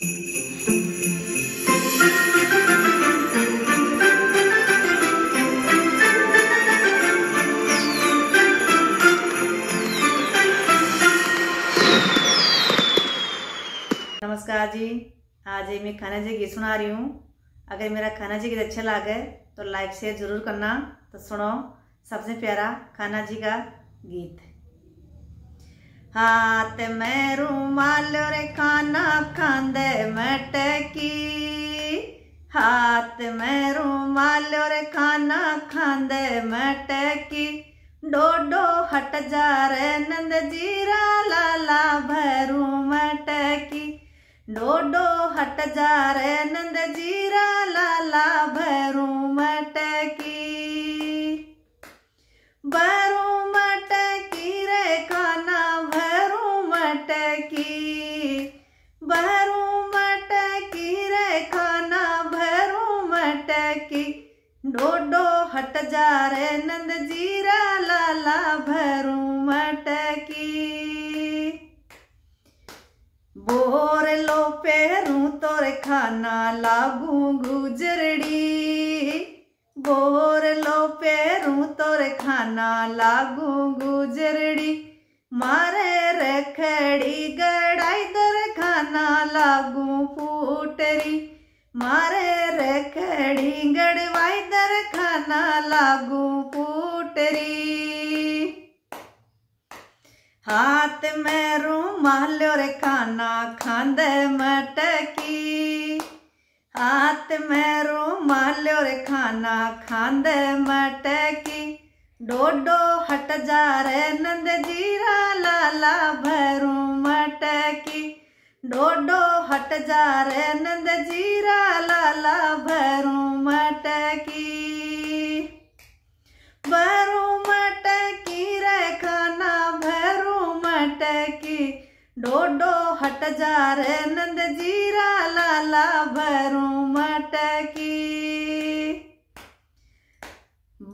नमस्कार जी आज मैं खाना जी गीत सुना रही हूँ अगर मेरा खाना जी गीत अच्छा लागे तो लाइक शेयर जरूर करना तो सुनो सबसे प्यारा खाना जी का गीत हाथ में रूमाल रे खाना खांदे मटकी हाथ में रूमाल रे खाना खांदे मटकी डोडो हट जा रे नंद जीरा लाला भैरू मटकी डोडो हट जा रे नंद जीरा लाला भैरू मटकी मटकी भरू मटकी रे खाना भरू मटकी डोडो हट जा रे नंद जीरा लाला भरू मटकी बोर लो पेरू तोरे खाना लागू गुजरड़ी बोर लो पेरू तोरे खाना लागू गुजरड़ी मारे रे मारे रे खड़ीगढ़ वाइदर खाना लागू पुटरी हाथ में रूमाल और खाना खांद मटकी हाथ में रूमाल और खाना खांद मटकी डोडो हट जा रे नंद जीरा ला जारे नंद जीरा लाला भरू मटकी भरू मटकी रे खाना भरू मटकी डोडो हट जा रे नंद जीरा लाला भरू मटकी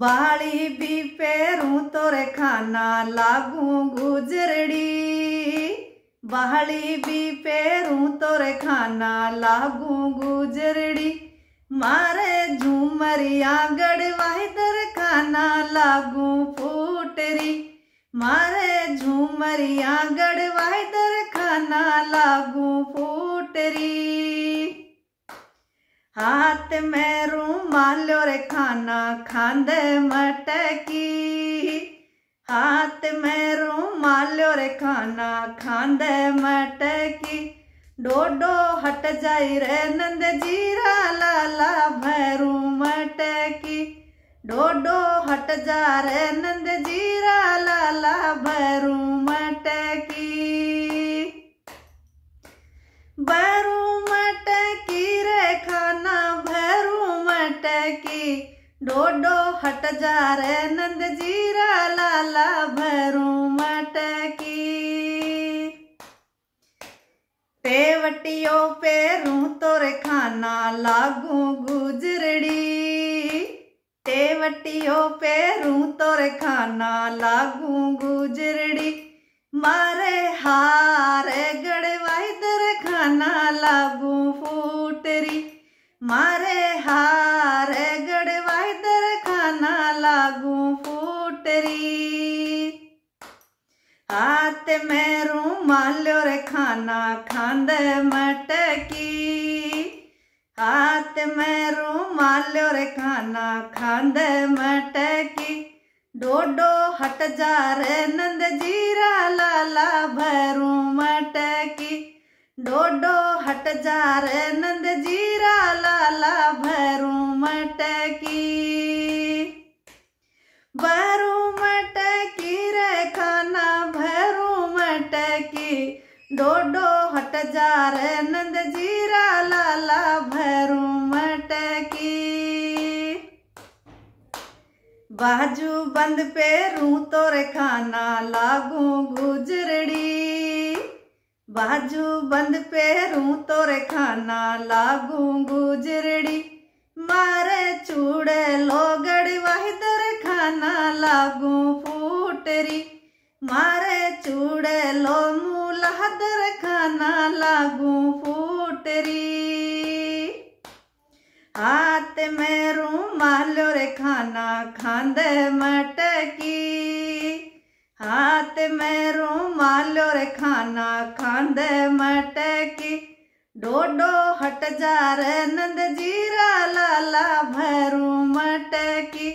बाली भी पेरू तोरे खाना लागू गुजरड़ी बाहली भी पैरू तोरे खाना लागू गुजरड़ी मारे झूमरिया गड़वाही दर खाना लागू फूटरी मारे झूमरिया गड़वाही दर खाना लागू फूटरी हाथ में रूमाल रे खाना खांदे मटकी हाथ में हाल्यो रे खाना खांदे मटकी डोडो हट जाई रे नंद जीरा लाला भैरू मटकी डोडो हट जा रे नंद जीरा लाला भैरू मटकी भैरू मटकी रे खाना भैरू मटकी डोडो हट जा रे नंद जीरा पटियो पेरूं तोर खाना लागू गुजरड़ी तेवटियो पेरूं तोर खाना लागू गुजरड़ी मारे हारे गड़वाई तर खाना लागू फूटरी मारे हारे गड़वाई तर खाना लागू फूटरी आते में रूमाल रे खाना खांद मटकी हाथ में रूमाल रे खाना खांद मटकी डोडो हट जा रे नंद जीरा लाला भैरू मटकी डोडो हट जा रे नंद जीरा लाला भैरू मटकी रे नंद जीरा लाला भरू मटकी बाजू बंद पे रू तोरे खाना लागू गुजरड़ी बाजू बंद पे रू तोरे खाना लागू गुजरड़ी मारे चूड़े लोगड़ वाहिदर खाना लागू फूटरी मारे चूड़े लो मूलहदर लागू री हाथ में रूमाल रे खाना खांद मटकी हाथ में रूमाल रे खाना खांद मटकी डोडो हट जा रे नंद जीरा लाला भैरू मटकी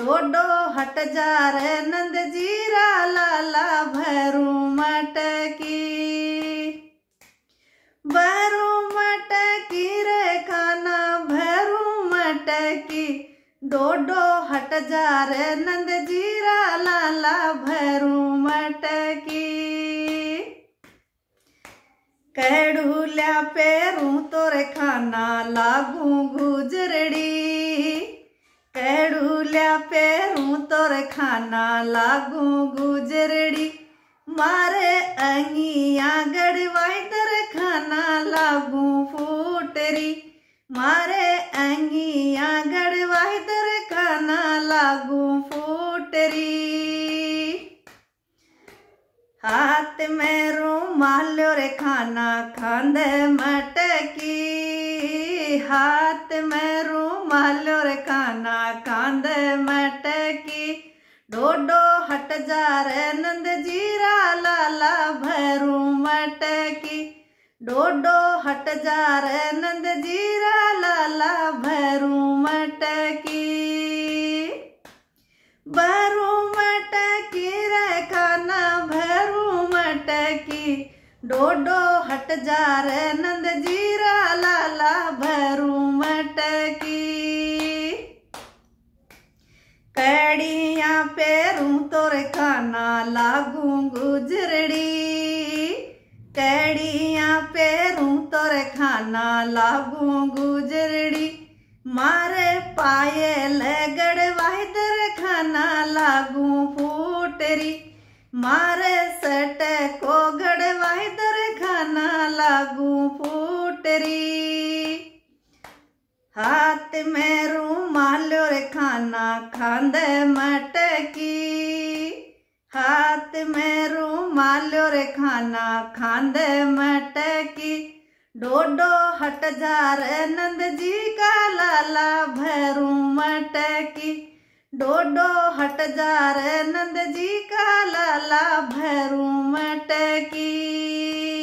डोडो हट जा रे नंद जीरा लाला भैरू मटकी हटके डो डो हट जा रे नंद जीरा लाला भरू मटकी लिया पेरू तोरे खाना लागू गुजरड़ी लिया पेरू तोरे खाना लागू गुजरड़ी मारे अंगिया गड़वाई तेरे खाना लागू फूटरी मारे जाएंगी दर वाहिदर ना लागू फूटरी हाथ में रूमाल रे खाना खांद मटकी हाथ में रूमाल रे खाना खांद मटकी डोडो हट जा रे नंद जीरा लाला भरू मटकी डोडो हट जा रे नंद जीरा पट जा रे नंद जीरा लाला भरू मटकी कड़िया पैरू तोरे खाना लागू गुजरड़ी कड़िया पैरू तोरे खाना लागू गुजरड़ी मारे पायल गड़वाही दर खाना लागू फूटरी मारे सट को गड़वाई दर खाना लागू फूटरी हाथ में रूमाल रे खाना खांद मटकी हाथ में रूमाल रे खाना खांद मटकी डोडो हट जा रे नंद जी का लाला भैरू मटकी डोडो हट जा रे नंद जी का लाला भैरू मटकी